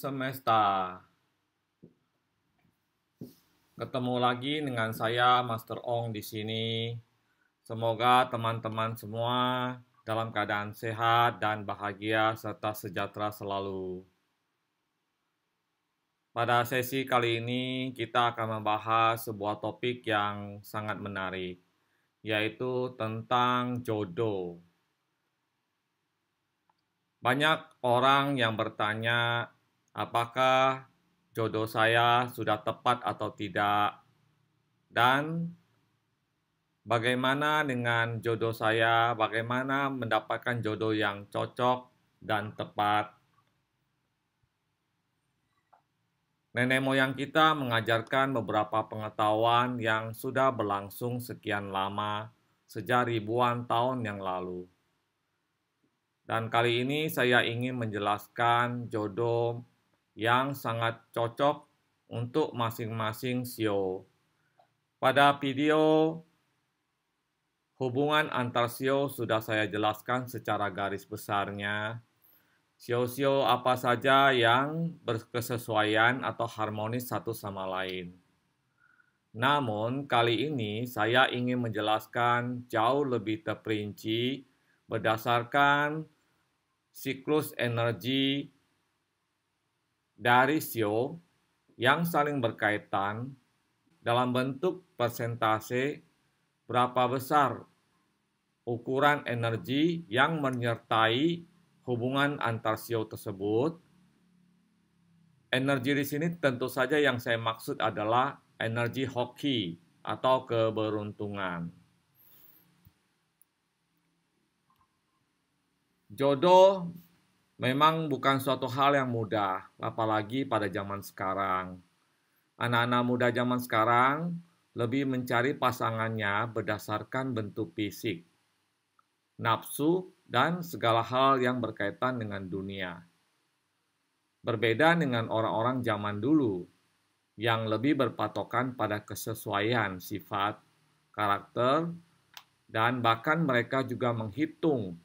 semesta. Ketemu lagi dengan saya Master Ong di sini. Semoga teman-teman semua dalam keadaan sehat dan bahagia serta sejahtera selalu. Pada sesi kali ini kita akan membahas sebuah topik yang sangat menarik, yaitu tentang jodoh. Banyak orang yang bertanya, apakah jodoh saya sudah tepat atau tidak, dan bagaimana dengan jodoh saya, bagaimana mendapatkan jodoh yang cocok dan tepat. Nenek moyang kita mengajarkan beberapa pengetahuan yang sudah berlangsung sekian lama, sejak ribuan tahun yang lalu. Dan kali ini saya ingin menjelaskan jodoh yang sangat cocok untuk masing-masing sio. E Pada video hubungan antar sio e sudah saya jelaskan secara garis besarnya. Sio-sio e apa saja yang berkesesuaian atau harmonis satu sama lain. Namun, kali ini saya ingin menjelaskan jauh lebih terperinci berdasarkan siklus energi dari sio yang saling berkaitan dalam bentuk persentase berapa besar ukuran energi yang menyertai hubungan antar sio tersebut. Energi di sini tentu saja yang saya maksud adalah energi hoki atau keberuntungan. Jodoh memang bukan suatu hal yang mudah, apalagi pada zaman sekarang. Anak-anak muda zaman sekarang lebih mencari pasangannya berdasarkan bentuk fisik, nafsu, dan segala hal yang berkaitan dengan dunia. Berbeda dengan orang-orang zaman dulu yang lebih berpatokan pada kesesuaian sifat, karakter, dan bahkan mereka juga menghitung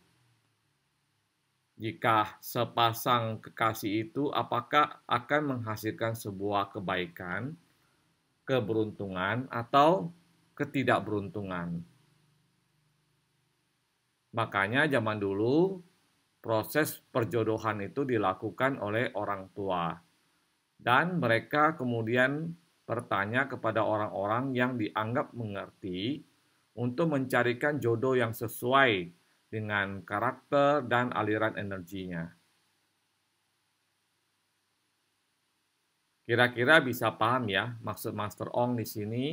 jika sepasang kekasih itu apakah akan menghasilkan sebuah kebaikan, keberuntungan, atau ketidakberuntungan. Makanya zaman dulu proses perjodohan itu dilakukan oleh orang tua. Dan mereka kemudian bertanya kepada orang-orang yang dianggap mengerti untuk mencarikan jodoh yang sesuai dengan karakter dan aliran energinya. Kira-kira bisa paham ya maksud Master Ong di sini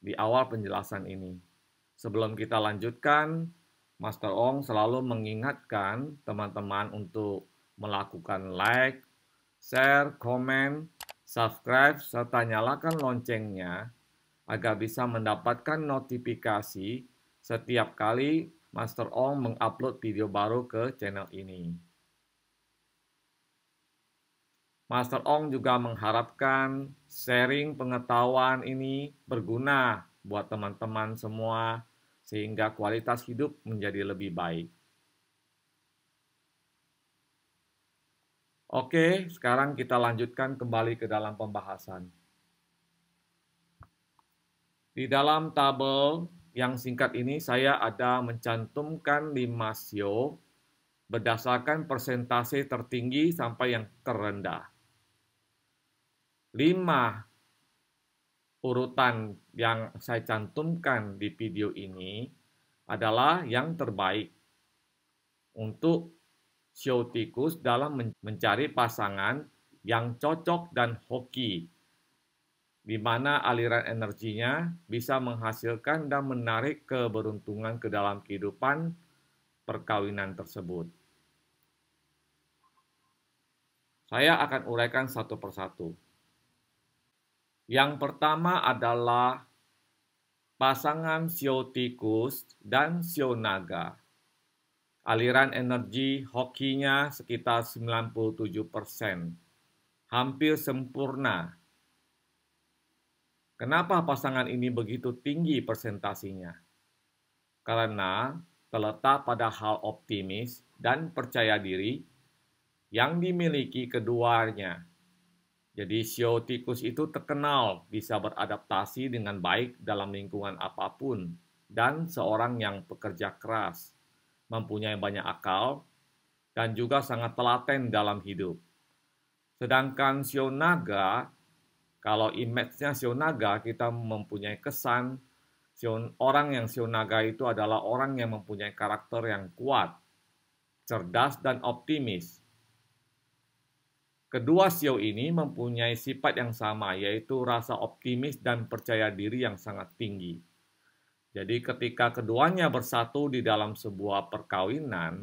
di awal penjelasan ini. Sebelum kita lanjutkan, Master Ong selalu mengingatkan teman-teman untuk melakukan like, share, komen, subscribe, serta nyalakan loncengnya agar bisa mendapatkan notifikasi setiap kali Master Ong mengupload video baru ke channel ini. Master Ong juga mengharapkan sharing pengetahuan ini berguna buat teman-teman semua sehingga kualitas hidup menjadi lebih baik. Oke, sekarang kita lanjutkan kembali ke dalam pembahasan. Di dalam tabel yang singkat ini saya ada mencantumkan lima sio berdasarkan persentase tertinggi sampai yang terendah. lima urutan yang saya cantumkan di video ini adalah yang terbaik untuk sio tikus dalam mencari pasangan yang cocok dan hoki di mana aliran energinya bisa menghasilkan dan menarik keberuntungan ke dalam kehidupan perkawinan tersebut. Saya akan uraikan satu persatu. Yang pertama adalah pasangan sio tikus dan sio naga. Aliran energi hokinya sekitar 97%, hampir sempurna Kenapa pasangan ini begitu tinggi persentasinya? Karena terletak pada hal optimis dan percaya diri yang dimiliki keduanya. Jadi sio tikus itu terkenal bisa beradaptasi dengan baik dalam lingkungan apapun dan seorang yang pekerja keras, mempunyai banyak akal, dan juga sangat telaten dalam hidup. Sedangkan sio naga kalau image-nya Sionaga, kita mempunyai kesan orang yang Sionaga itu adalah orang yang mempunyai karakter yang kuat, cerdas, dan optimis. Kedua sio ini mempunyai sifat yang sama, yaitu rasa optimis dan percaya diri yang sangat tinggi. Jadi ketika keduanya bersatu di dalam sebuah perkawinan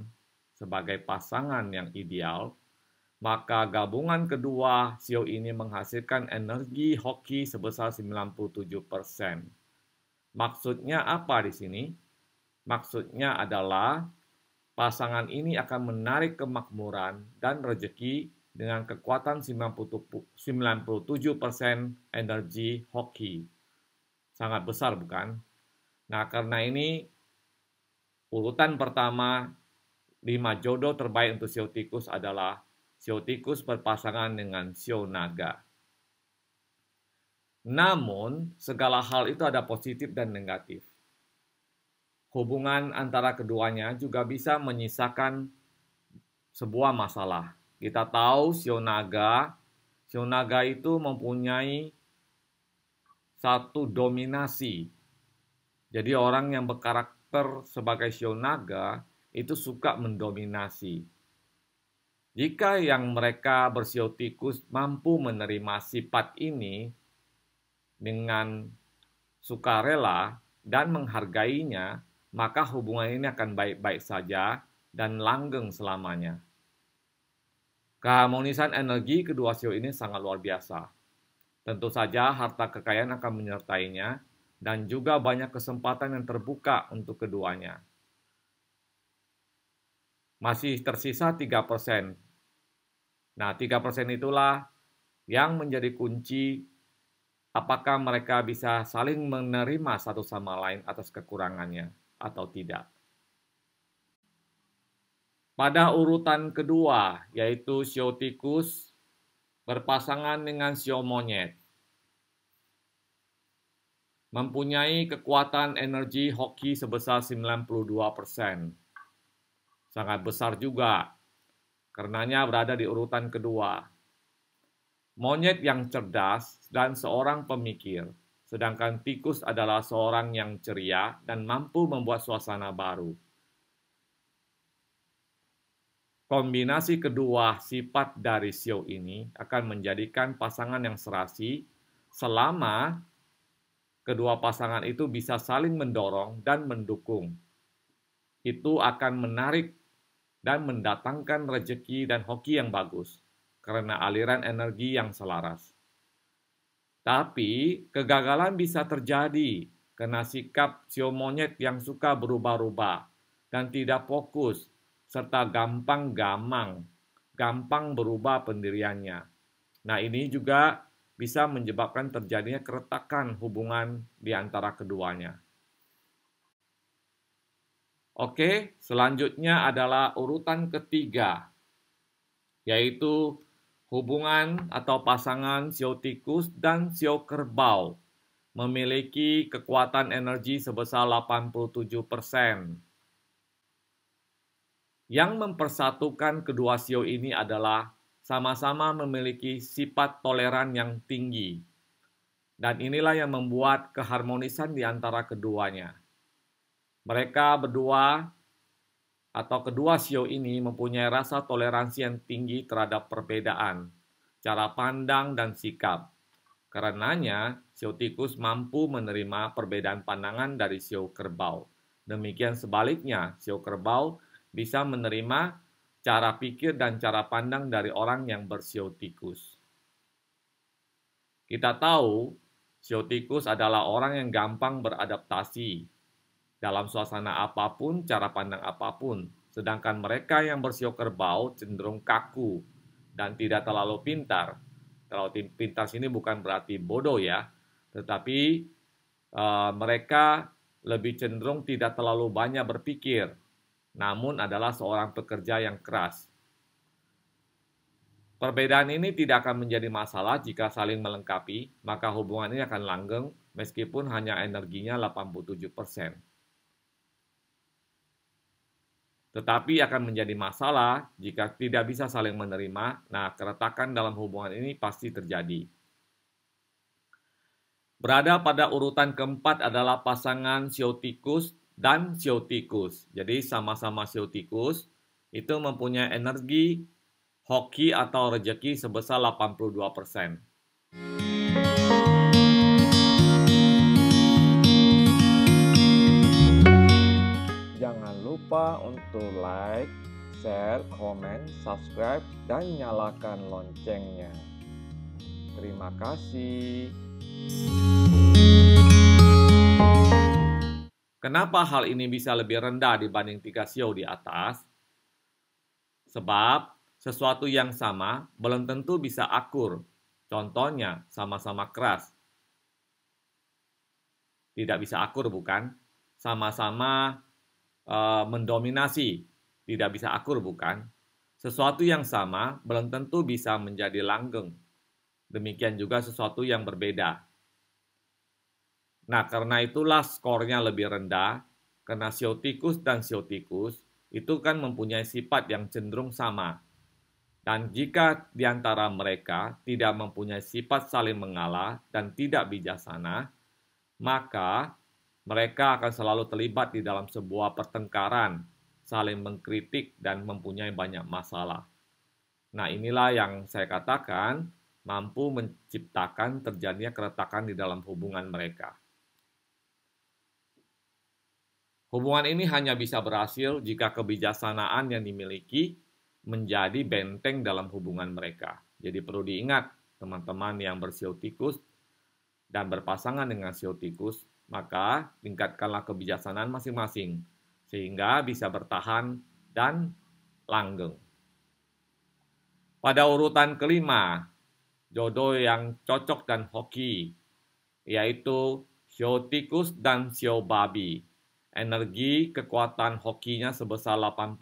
sebagai pasangan yang ideal, maka gabungan kedua sio e ini menghasilkan energi hoki sebesar 97%. Maksudnya apa di sini? Maksudnya adalah pasangan ini akan menarik kemakmuran dan rejeki dengan kekuatan 97% energi hoki. Sangat besar bukan? Nah, karena ini urutan pertama 5 jodoh terbaik untuk sio e tikus adalah Sio tikus berpasangan dengan sio naga. Namun, segala hal itu ada positif dan negatif. Hubungan antara keduanya juga bisa menyisakan sebuah masalah. Kita tahu sio naga, sio naga itu mempunyai satu dominasi. Jadi orang yang berkarakter sebagai sio naga itu suka mendominasi. Jika yang mereka tikus mampu menerima sifat ini dengan sukarela dan menghargainya, maka hubungan ini akan baik-baik saja dan langgeng selamanya. Keharmonisan energi kedua siu ini sangat luar biasa. Tentu saja harta kekayaan akan menyertainya dan juga banyak kesempatan yang terbuka untuk keduanya masih tersisa 3%. Nah, 3% itulah yang menjadi kunci apakah mereka bisa saling menerima satu sama lain atas kekurangannya atau tidak. Pada urutan kedua, yaitu sio tikus berpasangan dengan sio monyet. Mempunyai kekuatan energi hoki sebesar 92 persen sangat besar juga. Karenanya berada di urutan kedua. Monyet yang cerdas dan seorang pemikir, sedangkan tikus adalah seorang yang ceria dan mampu membuat suasana baru. Kombinasi kedua sifat dari sio ini akan menjadikan pasangan yang serasi selama kedua pasangan itu bisa saling mendorong dan mendukung. Itu akan menarik dan mendatangkan rejeki dan hoki yang bagus karena aliran energi yang selaras. Tapi kegagalan bisa terjadi karena sikap sio monyet yang suka berubah-ubah dan tidak fokus serta gampang gamang, gampang berubah pendiriannya. Nah ini juga bisa menyebabkan terjadinya keretakan hubungan di antara keduanya. Oke, selanjutnya adalah urutan ketiga, yaitu hubungan atau pasangan sio tikus dan sio kerbau memiliki kekuatan energi sebesar 87%. Yang mempersatukan kedua sio ini adalah sama-sama memiliki sifat toleran yang tinggi. Dan inilah yang membuat keharmonisan di antara keduanya. Mereka berdua atau kedua sio e ini mempunyai rasa toleransi yang tinggi terhadap perbedaan, cara pandang, dan sikap. Karenanya, sio e tikus mampu menerima perbedaan pandangan dari sio e kerbau. Demikian sebaliknya, sio kerbau bisa menerima cara pikir dan cara pandang dari orang yang bersio tikus. Kita tahu, sio tikus adalah orang yang gampang beradaptasi dalam suasana apapun, cara pandang apapun. Sedangkan mereka yang bersio kerbau cenderung kaku dan tidak terlalu pintar. Terlalu pintar sini bukan berarti bodoh ya, tetapi uh, mereka lebih cenderung tidak terlalu banyak berpikir, namun adalah seorang pekerja yang keras. Perbedaan ini tidak akan menjadi masalah jika saling melengkapi, maka hubungan ini akan langgeng meskipun hanya energinya 87 persen. Tetapi akan menjadi masalah jika tidak bisa saling menerima. Nah, keretakan dalam hubungan ini pasti terjadi. Berada pada urutan keempat adalah pasangan siotikus dan siotikus. Jadi sama-sama siotikus itu mempunyai energi hoki atau rejeki sebesar 82%. lupa untuk like, share, komen, subscribe, dan nyalakan loncengnya. Terima kasih. Kenapa hal ini bisa lebih rendah dibanding tiga sio di atas? Sebab sesuatu yang sama belum tentu bisa akur. Contohnya sama-sama keras. Tidak bisa akur bukan? Sama-sama Eh, mendominasi, tidak bisa akur bukan? Sesuatu yang sama belum tentu bisa menjadi langgeng. Demikian juga sesuatu yang berbeda. Nah, karena itulah skornya lebih rendah, karena siotikus dan siotikus itu kan mempunyai sifat yang cenderung sama. Dan jika di antara mereka tidak mempunyai sifat saling mengalah dan tidak bijaksana, maka mereka akan selalu terlibat di dalam sebuah pertengkaran, saling mengkritik, dan mempunyai banyak masalah. Nah, inilah yang saya katakan mampu menciptakan terjadinya keretakan di dalam hubungan mereka. Hubungan ini hanya bisa berhasil jika kebijaksanaan yang dimiliki menjadi benteng dalam hubungan mereka. Jadi perlu diingat, teman-teman yang bersiotikus dan berpasangan dengan siotikus maka tingkatkanlah kebijaksanaan masing-masing sehingga bisa bertahan dan langgeng. Pada urutan kelima, jodoh yang cocok dan hoki, yaitu sio tikus dan sio babi. Energi kekuatan hokinya sebesar 80%.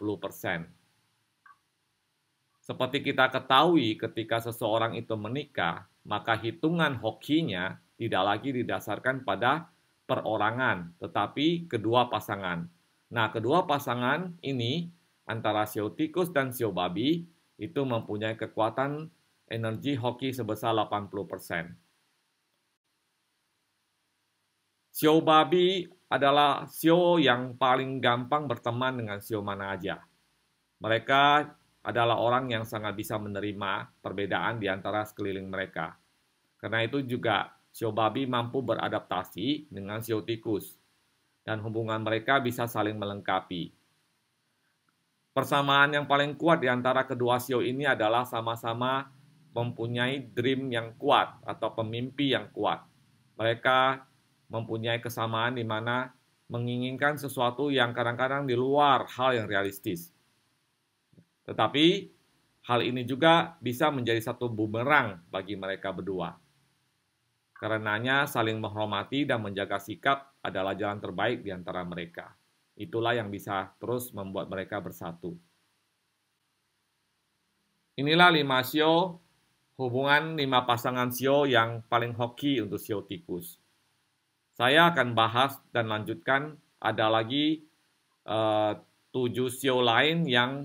Seperti kita ketahui ketika seseorang itu menikah, maka hitungan hokinya tidak lagi didasarkan pada perorangan, tetapi kedua pasangan. Nah, kedua pasangan ini antara sio tikus dan sio babi itu mempunyai kekuatan energi hoki sebesar 80%. Sio babi adalah sio yang paling gampang berteman dengan sio mana aja. Mereka adalah orang yang sangat bisa menerima perbedaan di antara sekeliling mereka. Karena itu juga Sio babi mampu beradaptasi dengan sio tikus, dan hubungan mereka bisa saling melengkapi. Persamaan yang paling kuat di antara kedua sio ini adalah sama-sama mempunyai dream yang kuat atau pemimpi yang kuat. Mereka mempunyai kesamaan di mana menginginkan sesuatu yang kadang-kadang di luar hal yang realistis. Tetapi hal ini juga bisa menjadi satu bumerang bagi mereka berdua. Karenanya saling menghormati dan menjaga sikap adalah jalan terbaik di antara mereka. Itulah yang bisa terus membuat mereka bersatu. Inilah lima sio, hubungan lima pasangan sio yang paling hoki untuk sio tikus. Saya akan bahas dan lanjutkan ada lagi eh, tujuh sio lain yang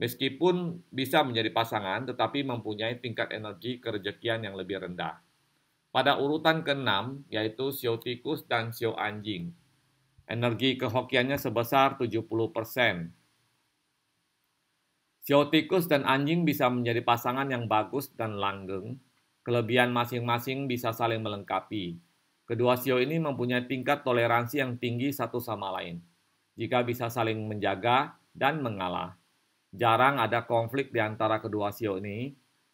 meskipun bisa menjadi pasangan tetapi mempunyai tingkat energi kerejekian yang lebih rendah pada urutan ke-6 yaitu sio tikus dan sio anjing. Energi kehokiannya sebesar 70%. Sio tikus dan anjing bisa menjadi pasangan yang bagus dan langgeng. Kelebihan masing-masing bisa saling melengkapi. Kedua sio ini mempunyai tingkat toleransi yang tinggi satu sama lain. Jika bisa saling menjaga dan mengalah. Jarang ada konflik di antara kedua sio ini,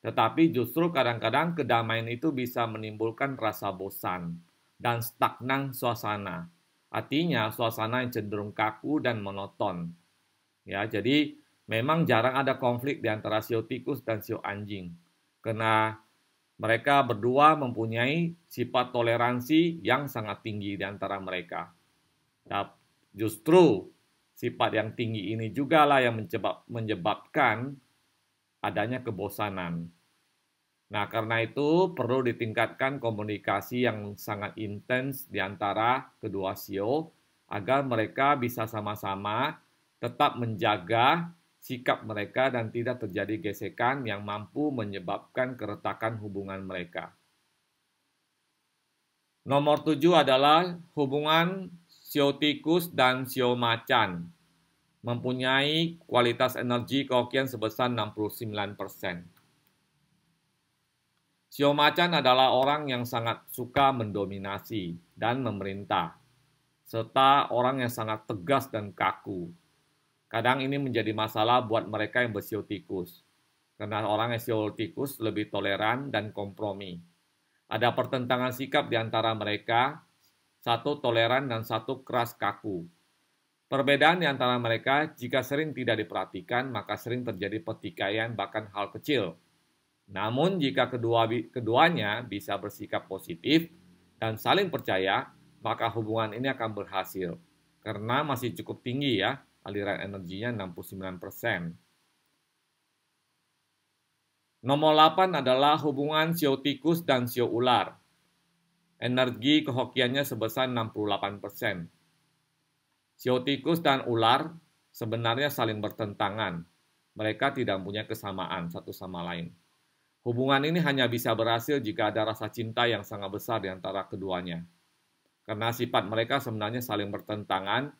tetapi justru kadang-kadang kedamaian itu bisa menimbulkan rasa bosan dan stagnan suasana. Artinya suasana yang cenderung kaku dan monoton. Ya, jadi memang jarang ada konflik di antara sio tikus dan sio anjing. Karena mereka berdua mempunyai sifat toleransi yang sangat tinggi di antara mereka. Justru sifat yang tinggi ini juga lah yang menyebabkan adanya kebosanan. Nah, karena itu perlu ditingkatkan komunikasi yang sangat intens di antara kedua CEO agar mereka bisa sama-sama tetap menjaga sikap mereka dan tidak terjadi gesekan yang mampu menyebabkan keretakan hubungan mereka. Nomor tujuh adalah hubungan sio e tikus dan sio e macan mempunyai kualitas energi kokian sebesar 69 persen. Sio Macan adalah orang yang sangat suka mendominasi dan memerintah, serta orang yang sangat tegas dan kaku. Kadang ini menjadi masalah buat mereka yang bersio tikus, karena orang yang sio tikus lebih toleran dan kompromi. Ada pertentangan sikap di antara mereka, satu toleran dan satu keras kaku. Perbedaan di antara mereka jika sering tidak diperhatikan, maka sering terjadi pertikaian bahkan hal kecil – namun jika kedua keduanya bisa bersikap positif dan saling percaya, maka hubungan ini akan berhasil karena masih cukup tinggi ya aliran energinya 69%. Nomor 8 adalah hubungan sio tikus dan sio ular. Energi kehokiannya sebesar 68%. Sio tikus dan ular sebenarnya saling bertentangan. Mereka tidak punya kesamaan satu sama lain. Hubungan ini hanya bisa berhasil jika ada rasa cinta yang sangat besar di antara keduanya. Karena sifat mereka sebenarnya saling bertentangan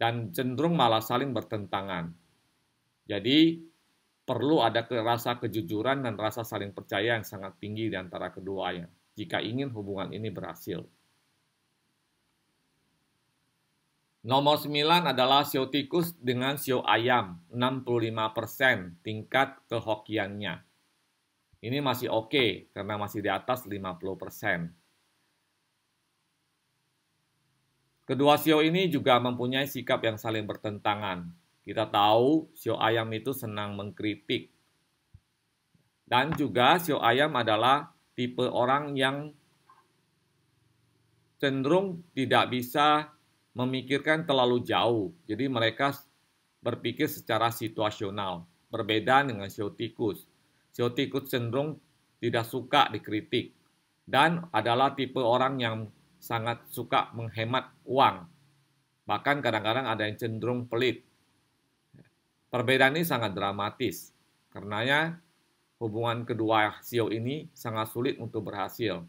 dan cenderung malah saling bertentangan. Jadi, perlu ada rasa kejujuran dan rasa saling percaya yang sangat tinggi di antara keduanya jika ingin hubungan ini berhasil. Nomor 9 adalah sio tikus dengan sio ayam, 65% tingkat kehokiannya. Ini masih oke okay, karena masih di atas 50%. Kedua sio ini juga mempunyai sikap yang saling bertentangan. Kita tahu sio ayam itu senang mengkritik. Dan juga sio ayam adalah tipe orang yang cenderung tidak bisa memikirkan terlalu jauh. Jadi mereka berpikir secara situasional, berbeda dengan siotikus. Siotikus cenderung tidak suka dikritik dan adalah tipe orang yang sangat suka menghemat uang. Bahkan kadang-kadang ada yang cenderung pelit. Perbedaan ini sangat dramatis. Karenanya hubungan kedua sio ini sangat sulit untuk berhasil.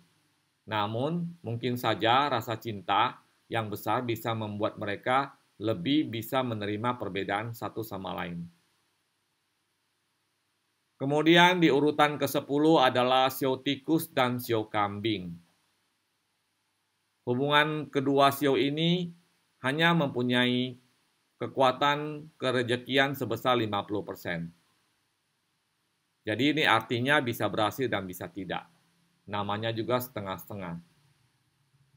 Namun, mungkin saja rasa cinta yang besar bisa membuat mereka lebih bisa menerima perbedaan satu sama lain. Kemudian di urutan ke-10 adalah sio tikus dan sio kambing. Hubungan kedua sio ini hanya mempunyai kekuatan kerejekian sebesar 50%. Jadi ini artinya bisa berhasil dan bisa tidak. Namanya juga setengah-setengah.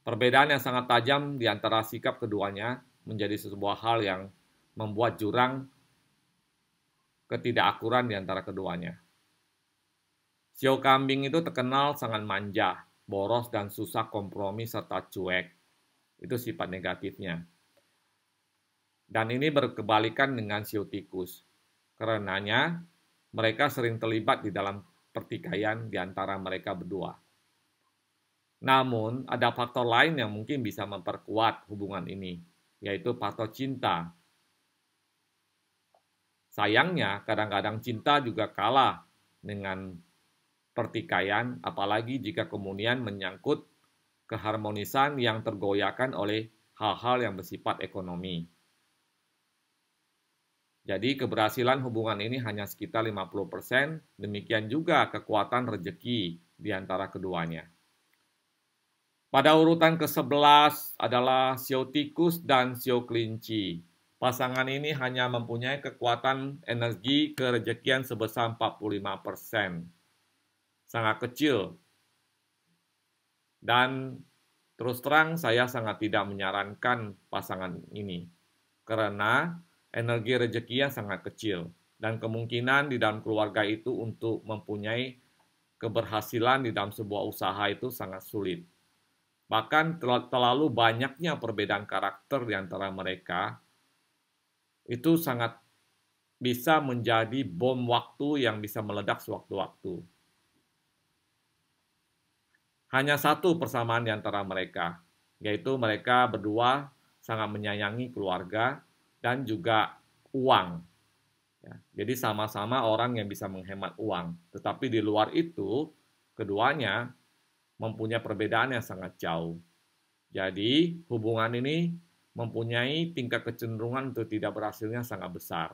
Perbedaan yang sangat tajam di antara sikap keduanya menjadi sebuah hal yang membuat jurang ketidakakuran di antara keduanya. Sio kambing itu terkenal sangat manja, boros dan susah kompromi serta cuek. Itu sifat negatifnya. Dan ini berkebalikan dengan sio tikus. Karenanya, mereka sering terlibat di dalam pertikaian di antara mereka berdua. Namun, ada faktor lain yang mungkin bisa memperkuat hubungan ini, yaitu faktor cinta. Sayangnya, kadang-kadang cinta juga kalah dengan pertikaian, apalagi jika kemudian menyangkut keharmonisan yang tergoyahkan oleh hal-hal yang bersifat ekonomi. Jadi keberhasilan hubungan ini hanya sekitar 50%, demikian juga kekuatan rejeki di antara keduanya. Pada urutan ke-11 adalah sio tikus dan sio kelinci. Pasangan ini hanya mempunyai kekuatan energi kerejekian sebesar 45%. Sangat kecil. Dan terus terang saya sangat tidak menyarankan pasangan ini. Karena energi rejekinya sangat kecil. Dan kemungkinan di dalam keluarga itu untuk mempunyai keberhasilan di dalam sebuah usaha itu sangat sulit Bahkan terlalu banyaknya perbedaan karakter di antara mereka itu sangat bisa menjadi bom waktu yang bisa meledak sewaktu-waktu. Hanya satu persamaan di antara mereka, yaitu mereka berdua sangat menyayangi keluarga dan juga uang. Ya, jadi sama-sama orang yang bisa menghemat uang. Tetapi di luar itu, keduanya mempunyai perbedaan yang sangat jauh. Jadi, hubungan ini mempunyai tingkat kecenderungan untuk tidak berhasilnya sangat besar.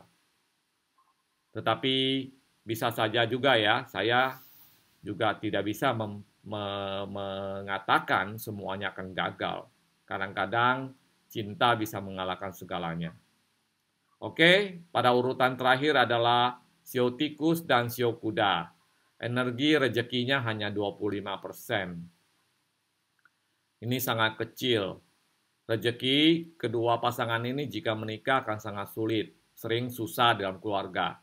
Tetapi bisa saja juga ya, saya juga tidak bisa mem, me, mengatakan semuanya akan gagal. Kadang-kadang cinta bisa mengalahkan segalanya. Oke, pada urutan terakhir adalah sio dan sio energi rezekinya hanya 25%. Ini sangat kecil. Rezeki kedua pasangan ini jika menikah akan sangat sulit, sering susah dalam keluarga.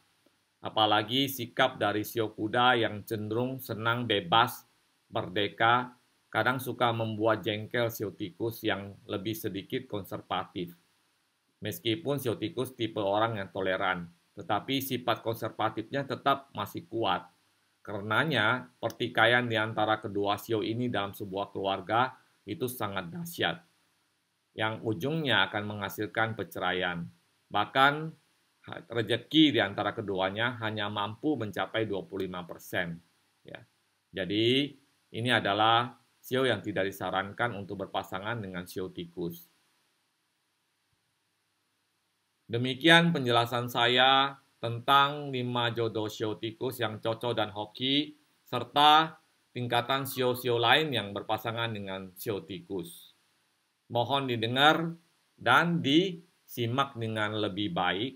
Apalagi sikap dari sio kuda yang cenderung senang bebas, merdeka, kadang suka membuat jengkel sio tikus yang lebih sedikit konservatif. Meskipun sio tikus tipe orang yang toleran, tetapi sifat konservatifnya tetap masih kuat Karenanya, pertikaian di antara kedua sio e ini dalam sebuah keluarga itu sangat dahsyat, yang ujungnya akan menghasilkan perceraian. Bahkan, rejeki di antara keduanya hanya mampu mencapai 25%. Ya. Jadi, ini adalah sio e yang tidak disarankan untuk berpasangan dengan sio e tikus. Demikian penjelasan saya tentang lima jodoh shio tikus yang cocok dan hoki, serta tingkatan sio-sio lain yang berpasangan dengan shio tikus. Mohon didengar dan disimak dengan lebih baik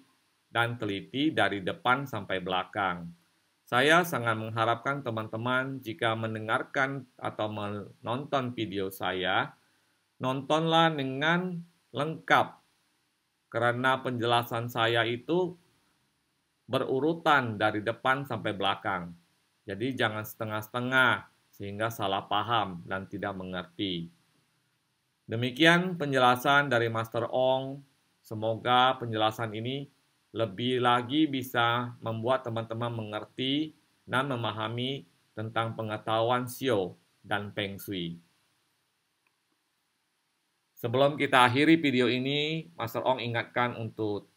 dan teliti dari depan sampai belakang. Saya sangat mengharapkan teman-teman jika mendengarkan atau menonton video saya, nontonlah dengan lengkap. Karena penjelasan saya itu berurutan dari depan sampai belakang. Jadi jangan setengah-setengah sehingga salah paham dan tidak mengerti. Demikian penjelasan dari Master Ong. Semoga penjelasan ini lebih lagi bisa membuat teman-teman mengerti dan memahami tentang pengetahuan Sio dan Peng Shui. Sebelum kita akhiri video ini, Master Ong ingatkan untuk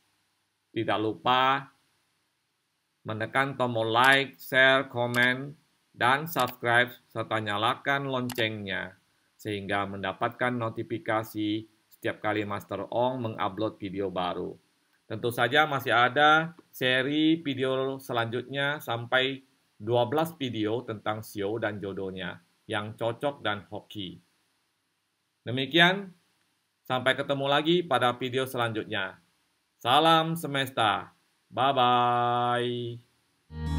tidak lupa menekan tombol like, share, komen, dan subscribe serta nyalakan loncengnya sehingga mendapatkan notifikasi setiap kali Master Ong mengupload video baru. Tentu saja masih ada seri video selanjutnya sampai 12 video tentang sio dan jodohnya yang cocok dan hoki. Demikian, sampai ketemu lagi pada video selanjutnya. Salam semesta. バイバイ。